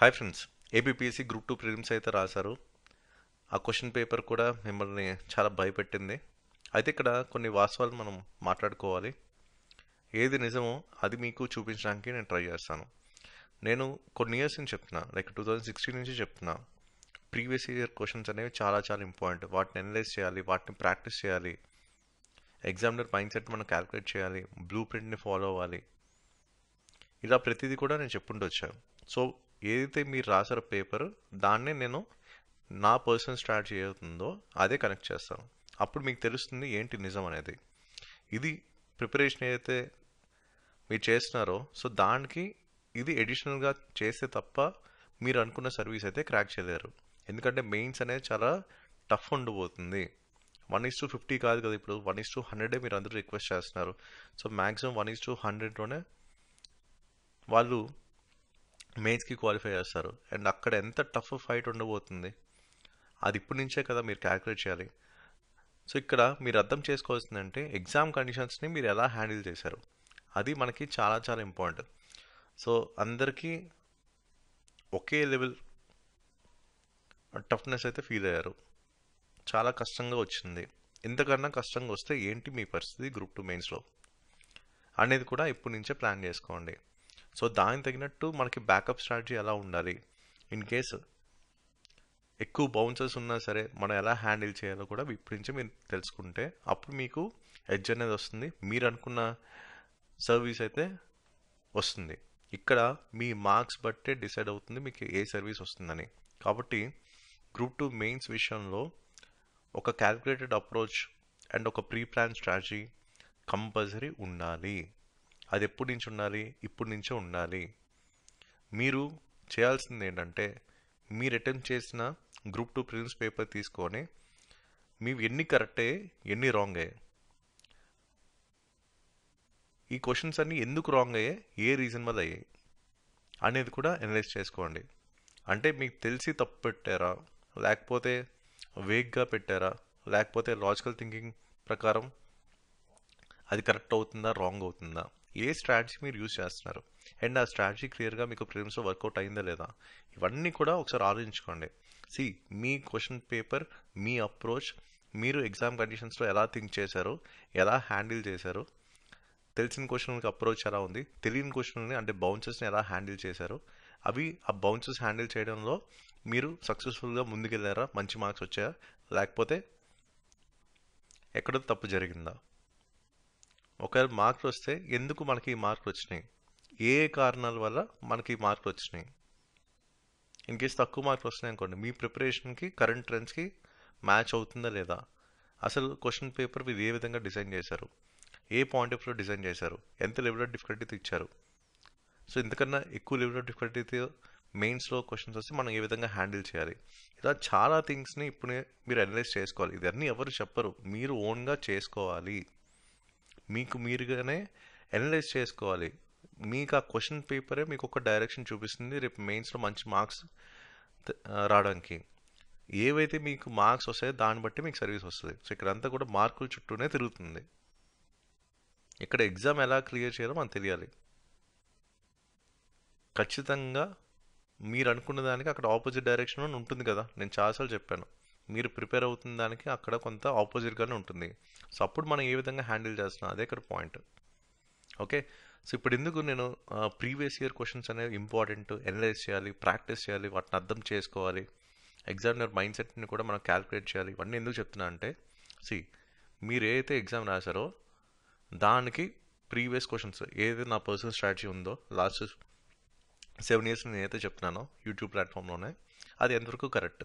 Hi friends APPSC group two prelims అయితే రాశారు ఆ క్వశ్చన్ పేపర్ కూడా మిమ్మల్ని చాలా భయపెట్టింది అయితే ఇక్కడ కొన్ని వాస్తవాలు మనం మాట్లాడుకోవాలి ఏది నిజమో అది మీకు చూపించడానికి నేను ట్రై చేస్తాను నేను కొన్ని ఇయర్స్ నుంచి చెప్తున్నా లైక్ టూ థౌజండ్ సిక్స్టీన్ నుంచి చెప్తున్నా ప్రీవియస్ ఇయర్ క్వశ్చన్స్ అనేవి చాలా చాలా ఇంపార్టెంట్ వాటిని అనలైజ్ చేయాలి వాటిని ప్రాక్టీస్ చేయాలి ఎగ్జామినర్ మైండ్ సెట్ మనం క్యాలిక్యులేట్ చేయాలి బ్లూ ప్రింట్ని ఫాలో అవ్వాలి ఇలా ప్రతిదీ కూడా నేను చెప్పుకుంటూ వచ్చాను సో ఏదైతే మీరు రాసారో పేపర్ దాన్నే నేను నా పర్సన్ స్ట్రాటజీ ఏదవుతుందో అదే కనెక్ట్ చేస్తాను అప్పుడు మీకు తెలుస్తుంది ఏంటి నిజం అనేది ఇది ప్రిపరేషన్ ఏదైతే మీరు చేస్తున్నారో సో దానికి ఇది ఎడిషనల్గా చేస్తే తప్ప మీరు అనుకున్న సర్వీస్ అయితే క్రాక్ చేయలేరు ఎందుకంటే మెయిన్స్ అనేది చాలా టఫ్ ఉండబోతుంది వన్ ఇస్ టు ఫిఫ్టీ కాదు కదా ఇప్పుడు వన్ ఇస్ టు హండ్రెడే మీరు అందరూ రిక్వెస్ట్ చేస్తున్నారు so maximum one is to హండ్రెడ్లోనే వాళ్ళు మెయిన్స్కి క్వాలిఫై చేస్తారు అండ్ అక్కడ ఎంత టఫ్ ఫైట్ ఉండబోతుంది అది ఇప్పటి నుంచే కదా మీరు క్యాలిక్యులేట్ చేయాలి సో ఇక్కడ మీరు అర్థం అంటే ఎగ్జామ్ కండిషన్స్ని మీరు ఎలా హ్యాండిల్ చేశారు అది మనకి చాలా చాలా ఇంపార్టెంట్ సో అందరికీ ఒకే లెవెల్ టఫ్నెస్ అయితే ఫీల్ అయ్యారు చాలా కష్టంగా వచ్చింది ఇంతకన్నా కష్టంగా వస్తే ఏంటి మీ పరిస్థితి గ్రూప్ టూ మెయిన్స్లో అనేది కూడా ఇప్పటి నుంచే ప్లాన్ చేసుకోండి సో దానికి తగినట్టు మనకి బ్యాకప్ స్ట్రాటజీ ఎలా ఉండాలి ఇన్ కేసు ఎక్కువ బౌన్సర్స్ ఉన్నా సరే మనం ఎలా హ్యాండిల్ చేయాలో కూడా ఇప్పటి నుంచి మీరు తెలుసుకుంటే అప్పుడు మీకు ఎడ్జ్ అనేది వస్తుంది మీరు అనుకున్న సర్వీస్ అయితే వస్తుంది ఇక్కడ మీ మార్క్స్ బట్టే డిసైడ్ అవుతుంది మీకు ఏ సర్వీస్ వస్తుందని కాబట్టి గ్రూప్ టూ మెయిన్స్ విషయంలో ఒక క్యాల్కులేటెడ్ అప్రోచ్ అండ్ ఒక ప్రీ ప్లాన్ స్ట్రాటజీ కంపల్సరీ ఉండాలి అది ఎప్పటి నుంచి ఉండాలి ఇప్పటి నుంచే ఉండాలి మీరు చేయాల్సింది ఏంటంటే మీరు అటెంప్ట్ చేసిన గ్రూప్ టూ ప్రిన్స్ పేపర్ తీసుకొని మీవి ఎన్ని కరెక్టే ఎన్ని రాంగ్ అయ్యాయి ఈ క్వశ్చన్స్ అన్నీ ఎందుకు రాంగ్ అయ్యాయి ఏ రీజన్ వల్ల అయ్యాయి అనేది కూడా అనలైజ్ చేసుకోండి అంటే మీకు తెలిసి తప్పు పెట్టారా లేకపోతే వేగ్గా పెట్టారా లేకపోతే లాజికల్ థింకింగ్ ప్రకారం అది కరెక్ట్ అవుతుందా రాంగ్ అవుతుందా ఏ స్ట్రాటజీ మీరు యూజ్ చేస్తున్నారు అండ్ ఆ స్ట్రాటజీ క్లియర్గా మీకు ప్రిలిమ్స్లో వర్కౌట్ అయిందా లేదా ఇవన్నీ కూడా ఒకసారి ఆలోచించుకోండి సి మీ క్వశ్చన్ పేపర్ మీ అప్రోచ్ మీరు ఎగ్జామ్ కండిషన్స్లో ఎలా థింక్ చేశారు ఎలా హ్యాండిల్ చేశారు తెలిసిన క్వశ్చన్కి అప్రోచ్ ఎలా ఉంది తెలియని క్వశ్చన్ని అంటే బౌన్సెస్ని ఎలా హ్యాండిల్ చేశారు అవి ఆ బౌన్సెస్ హ్యాండిల్ చేయడంలో మీరు సక్సెస్ఫుల్గా ముందుకెళ్ళారా మంచి మార్క్స్ వచ్చాయా లేకపోతే ఎక్కడో తప్పు జరిగిందా ఒకవేళ మార్కులు వస్తే ఎందుకు మనకి ఈ మార్కులు వచ్చినాయి ఏ కారణాల వల్ల మనకి ఈ మార్కులు వచ్చినాయి ఇన్ కేస్ తక్కువ మార్కులు వస్తున్నాయి అనుకోండి మీ ప్రిపరేషన్కి కరెంట్ ట్రెండ్స్కి మ్యాచ్ అవుతుందా లేదా అసలు క్వశ్చన్ పేపర్ మీరు ఏ విధంగా డిజైన్ చేశారు ఏ పాయింట్ ఆఫ్ డిజైన్ చేశారు ఎంత లెవెల్ ఆఫ్ డిఫికల్టీతో ఇచ్చారు సో ఎందుకన్నా ఎక్కువ లెవెల్ ఆఫ్ డిఫికల్టీతో మెయిన్స్లో క్వశ్చన్స్ వస్తే మనం ఏ విధంగా హ్యాండిల్ చేయాలి ఇలా చాలా థింగ్స్ని ఇప్పుడు మీరు అనలైజ్ చేసుకోవాలి ఇవన్నీ ఎవరు చెప్పరు మీరు ఓన్గా చేసుకోవాలి మీకు మీరుగానే ఎనలైజ్ చేసుకోవాలి మీకు ఆ క్వశ్చన్ పేపరే మీకు ఒక డైరెక్షన్ చూపిస్తుంది రేపు మెయిన్స్లో మంచి మార్క్స్ రావడానికి ఏవైతే మీకు మార్క్స్ వస్తాయో దాన్ని బట్టి మీకు సర్వీస్ వస్తుంది సో ఇక్కడ అంతా కూడా మార్కుల చుట్టూనే తిరుగుతుంది ఇక్కడ ఎగ్జామ్ ఎలా క్లియర్ చేయాలో మనం తెలియాలి ఖచ్చితంగా మీరు అనుకున్న దానికి అక్కడ ఆపోజిట్ డైరెక్షన్ ఉంటుంది కదా నేను చాలాసార్లు చెప్పాను మీరు ప్రిపేర్ అవుతున్న దానికి అక్కడ కొంత ఆపోజిట్గానే ఉంటుంది సో అప్పుడు మనం ఏ విధంగా హ్యాండిల్ చేస్తున్నాం అదే ఇక్కడ పాయింట్ ఓకే సో ఇప్పుడు ఎందుకు నేను ప్రీవియస్ ఇయర్ క్వశ్చన్స్ అనేవి ఇంపార్టెంట్ ఎనలైజ్ చేయాలి ప్రాక్టీస్ చేయాలి వాటిని అర్థం చేసుకోవాలి ఎగ్జామినర్ మైండ్ సెట్ని కూడా మనం క్యాలిక్యులేట్ చేయాలి ఇవన్నీ ఎందుకు చెప్తున్నా అంటే సి మీరు ఏదైతే ఎగ్జామ్ రాశారో దానికి ప్రీవియస్ క్వశ్చన్స్ ఏదైతే నా పర్సనల్ స్ట్రాటజీ ఉందో లాస్ట్ సెవెన్ ఇయర్స్ నేను ఏదైతే చెప్తున్నానో యూట్యూబ్ ప్లాట్ఫామ్లోనే అది ఎంతవరకు కరెక్ట్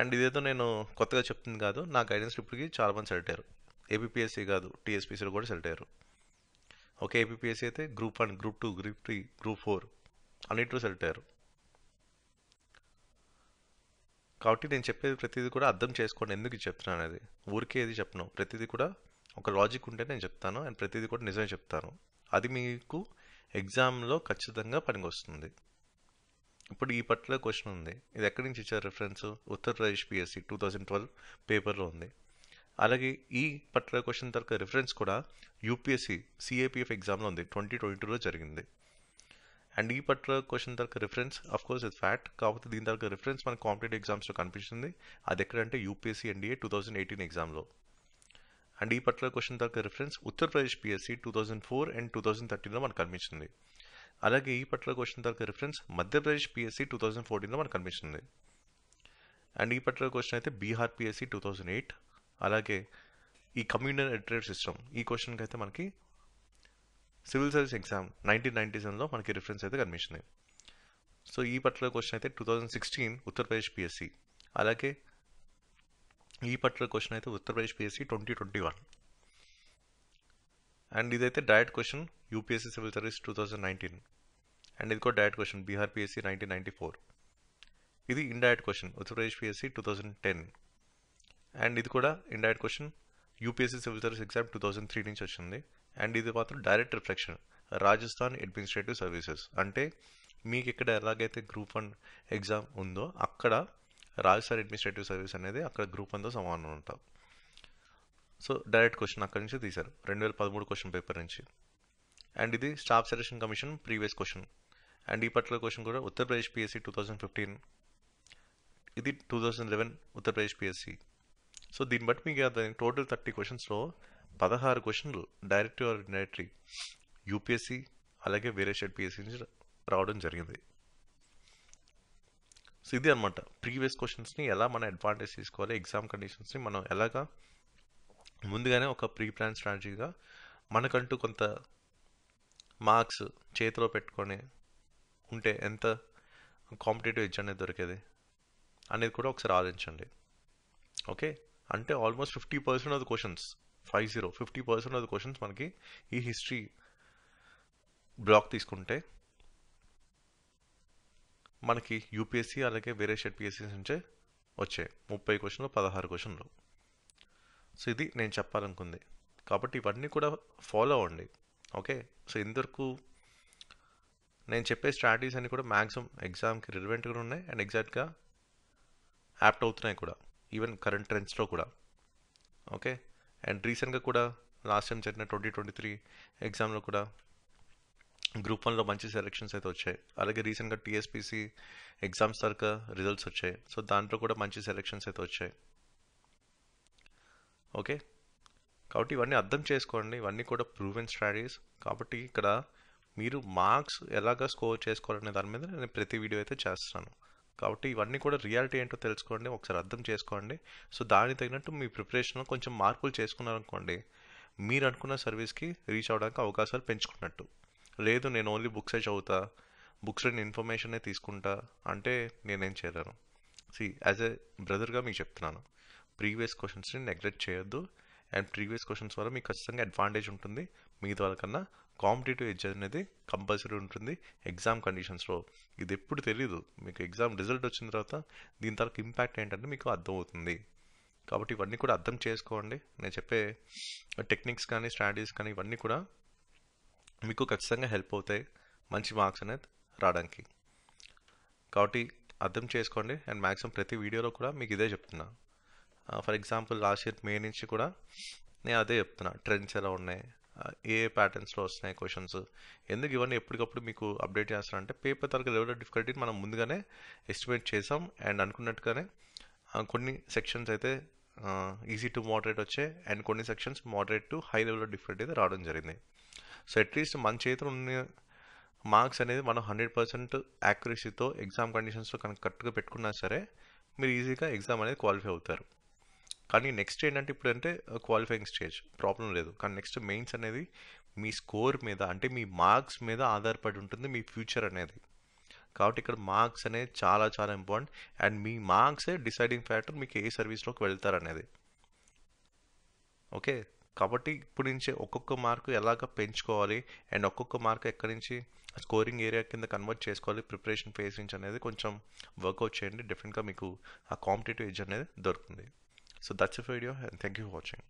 అండ్ ఇదేదో నేను కొత్తగా చెప్తుంది కాదు నా గైడెన్స్ ఇప్పటికి చాలామంది సెలెక్ట్ అయ్యారు ఏపీఎస్సీ కాదు టీఎస్పీసీలో కూడా సెలెక్ట్ అయ్యారు ఓకే ఏపీఎస్సీ అయితే group one group two group three group four అన్నింటిలో సెలెక్ట్ అయ్యారు కాబట్టి నేను చెప్పేది ప్రతిదీ కూడా అర్థం చేసుకోండి ఎందుకు చెప్తున్నాను అనేది ఊరికే ఏది చెప్పను ప్రతిదీ కూడా ఒక లాజిక్ ఉంటే నేను చెప్తాను అండ్ ప్రతిదీ కూడా నిజమే చెప్తాను అది మీకు ఎగ్జామ్లో ఖచ్చితంగా పనికి వస్తుంది ఇప్పుడు ఈ పట్ల క్వశ్చన్ ఉంది ఇది ఎక్కడి నుంచి ఇచ్చారు reference Uttar Pradesh PSC two thousand twelve పేపర్లో ఉంది అలాగే ఈ పర్టికులర్ క్వశ్చన్ తరగతి రిఫరెన్స్ కూడా యూపీఎస్సి సిఏపిఎఫ్ ఎగ్జామ్లో ఉంది ట్వంటీ ట్వంటీ టూలో జరిగింది అండ్ ఈ పర్టికులర్ క్వశ్చన్ తరక రిఫరెన్స్ అఫ్ కోర్స్ ఇది ఫ్యాక్ట్ కాకపోతే దీని తరక రిఫరెన్స్ మన కాంపిటేటివ్ ఎగ్జామ్స్లో కనిపిస్తుంది అది ఎక్కడంటే UPSC NDA two thousand eighteen ఎగ్జామ్లో అండ్ ఈ పర్టికులర్ క్వశ్చన్ తరక reference Uttar Pradesh PSC two thousand four and two thousand థర్టీన్లో మనకు కనిపించింది అలాగే ఈ పర్టికులర్ క్వశ్చన్ తర్వాత reference Madhya Pradesh PSC two thousand ఫోర్టీన్లో మనకు కనిపిస్తుంది అండ్ ఈ పర్టికులర్ క్వశ్చన్ అయితే Bihar PSC two thousand eight అలాగే ఈ కమ్యూనల్ ఎడ్రేట్ సిస్టమ్ ఈ క్వశ్చన్కి అయితే మనకి civil service exam nineteen ninety సెవెన్లో మనకి రిఫరెన్స్ అయితే కనిపించింది సో ఈ పర్టికులర్ క్వశ్చన్ అయితే two thousand sixteen Uttar Pradesh PSC అలాగే ఈ పర్టికులర్ క్వశ్చన్ అయితే Uttar Pradesh PSC twenty twenty one and ఇదైతే direct question UPSC civil service two thousand nineteen and ఇది కూడా direct question Bihar PSC nineteen ninety four ఇది indirect question Uttar Pradesh PSC two thousand ten and ఇది కూడా indirect question UPSC civil service exam two thousand three నుంచి వచ్చింది and ఇది మాత్రం direct reflection Rajasthan administrative services అంటే మీకు ఇక్కడ ఎలాగైతే గ్రూప్ వన్ ఎగ్జామ్ ఉందో అక్కడ రాజస్థాన్ అడ్మినిస్ట్రేటివ్ సర్వీస్ అనేది అక్కడ గ్రూప్ వన్తో సమానం ఉంటాం సో డైరెక్ట్ క్వశ్చన్ అక్కడి నుంచి తీశారు రెండు వేల పదమూడు క్వశ్చన్ పేపర్ నుంచి అండ్ ఇది staff selection commission previous question and ఈ పర్టికులర్ క్వశ్చన్ కూడా Uttar Pradesh PSC two thousand fifteen ఇది two thousand eleven Uttar Pradesh PSC so దీన్ని బట్టి మీకు టోటల్ థర్టీ క్వశ్చన్స్లో పదహారు క్వశ్చన్లు డైరెక్ట్ ఆర్ ఇండైరెక్ట్లీ యూపీఎస్సి అలాగే వేరే స్టేట్ పిఎస్సి నుంచి రావడం జరిగింది సో ఇది అనమాట ప్రీవియస్ క్వశ్చన్స్ని ఎలా మన అడ్వాంటేజ్ తీసుకోవాలి ఎగ్జామ్ కండిషన్స్ని మనం ఎలాగా ముందుగానే ఒక ప్రీ ప్లాన్ స్ట్రాటజీగా మనకంటూ కొంత మార్క్స్ చేతిలో పెట్టుకొని ఉంటే ఎంత కాంపిటేటివ్ ఎగ్జామ్ అనేది దొరికేది అనేది కూడా ఒకసారి ఆలోచించండి ఓకే అంటే almost fifty percent of questions five zero fifty percent of questions మనకి ఈ హిస్టరీ బ్లాక్ తీసుకుంటే మనకి యూపీఎస్సీ అలాగే వేరే షెడ్ పిఎస్సీస్ నుంచే వచ్చాయి ముప్పై క్వశ్చన్లు పదహారు క్వశ్చన్లు సో ఇది నేను చెప్పాలనుకుంది కాబట్టి ఇవన్నీ కూడా ఫాలో అవ్వండి ఓకే సో ఇంతవరకు నేను చెప్పే స్ట్రాటజీస్ అన్నీ కూడా మ్యాక్సిమం ఎగ్జామ్కి రిలవెంట్గా ఉన్నాయి అండ్ ఎగ్జాక్ట్గా యాప్ట్ అవుతున్నాయి కూడా ఈవెన్ కరెంట్ ట్రెండ్స్లో కూడా ఓకే అండ్ రీసెంట్గా కూడా లాస్ట్ టైం జరిగిన ట్వంటీ ట్వంటీ త్రీ ఎగ్జామ్లో కూడా గ్రూప్ వన్లో మంచి సెలెక్షన్స్ అయితే వచ్చాయి అలాగే రీసెంట్గా టీఎస్పీసీ ఎగ్జామ్స్ తరక రిజల్ట్స్ వచ్చాయి సో దాంట్లో కూడా మంచి సెలెక్షన్స్ అయితే వచ్చాయి ఓకే కాబట్టి ఇవన్నీ అర్థం చేసుకోండి ఇవన్నీ కూడా ప్రూవెన్ స్ట్రాటజీస్ కాబట్టి ఇక్కడ మీరు మార్క్స్ ఎలాగ స్కోర్ చేసుకోవాలనే దాని మీద నేను ప్రతి వీడియో అయితే చేస్తాను కాబట్టి ఇవన్నీ కూడా రియాలిటీ ఏంటో తెలుసుకోండి ఒకసారి అర్థం చేసుకోండి సో దానికి తగినట్టు మీ ప్రిపరేషన్లో కొంచెం మార్పులు చేసుకున్నారనుకోండి మీరు అనుకున్న సర్వీస్కి రీచ్ అవడానికి అవకాశాలు పెంచుకున్నట్టు లేదు నేను ఓన్లీ బుక్సే చదువుతా బుక్స్ రెండు ఇన్ఫర్మేషనే తీసుకుంటా అంటే నేనేం చేయలేను సి యాజ్ ఎ బ్రదర్గా మీకు చెప్తున్నాను ప్రీవియస్ క్వశ్చన్స్ని నెగ్లెక్ట్ చేయొద్దు అండ్ ప్రీవియస్ క్వశ్చన్స్ వల్ల మీకు ఖచ్చితంగా అడ్వాంటేజ్ ఉంటుంది మిగతా వాళ్ళకన్నా కాంపిటేటివ్ ఎడ్జ్ అనేది కంపల్సరీ ఉంటుంది ఎగ్జామ్ కండిషన్స్లో ఇది ఎప్పుడు తెలీదు మీకు ఎగ్జామ్ రిజల్ట్ వచ్చిన తర్వాత దీని తర్వాత ఇంపాక్ట్ ఏంటంటే మీకు అర్థమవుతుంది కాబట్టి ఇవన్నీ కూడా అర్థం చేసుకోండి నేను చెప్పే టెక్నిక్స్ కానీ స్ట్రాటజీస్ కానీ ఇవన్నీ కూడా మీకు ఖచ్చితంగా హెల్ప్ అవుతాయి మంచి మార్క్స్ అనేది రావడానికి కాబట్టి అర్థం చేసుకోండి అండ్ మ్యాక్సిమం ప్రతి వీడియోలో కూడా మీకు ఇదే చెప్తున్నాను for example last year May నుంచి కూడా నేను అదే చెప్తున్నా ట్రెండ్స్ ఎలా ఉన్నాయి ఏ uh, ప్యాటర్న్స్లో వస్తున్నాయి క్వశ్చన్స్ ఎందుకు ఇవన్నీ ఎప్పటికప్పుడు మీకు అప్డేట్ చేస్తారంటే పేపర్ తరగతి లెవెల్ ఆఫ్ డిఫికల్టీ మనం ముందుగానే ఎస్టిమేట్ చేసాం అండ్ అనుకున్నట్టుగానే uh, కొన్ని సెక్షన్స్ అయితే ఈజీ టు మోడరేట్ వచ్చే అండ్ కొన్ని sections moderate to high level of difficulty అయితే రావడం జరిగింది సో అట్లీస్ట్ మన చేతిలో ఉన్న మార్క్స్ అనేది మనం హండ్రెడ్ పర్సెంట్ యాక్యురసీతో ఎగ్జామ్ కండిషన్స్లో కనుక కరెక్ట్గా పెట్టుకున్నా సరే మీరు ఈజీగా ఎగ్జామ్ అనేది క్వాలిఫై అవుతారు కానీ నెక్స్ట్ ఏంటంటే ఇప్పుడు అంటే క్వాలిఫైయింగ్ స్టేజ్ ప్రాబ్లం లేదు కానీ నెక్స్ట్ మెయిన్స్ అనేది మీ స్కోర్ మీద అంటే మీ మార్క్స్ మీద ఆధారపడి ఉంటుంది మీ ఫ్యూచర్ అనేది కాబట్టి ఇక్కడ మార్క్స్ అనేది చాలా చాలా ఇంపార్టెంట్ అండ్ మీ మార్క్సే డిసైడింగ్ ఫ్యాక్టర్ మీకు ఏ సర్వీస్లోకి వెళ్తారనేది ఓకే కాబట్టి ఇప్పుడు నుంచి ఒక్కొక్క మార్కు ఎలాగ పెంచుకోవాలి అండ్ ఒక్కొక్క మార్క్ ఎక్కడి నుంచి స్కోరింగ్ ఏరియా కింద కన్వర్ట్ చేసుకోవాలి ప్రిపరేషన్ ఫేస్ నుంచి అనేది కొంచెం వర్కౌట్ చేయండి డెఫినెట్గా మీకు ఆ కాంపిటేటివ్ ఎడ్జ్ అనేది దొరుకుతుంది So that's it for video and thank you for watching.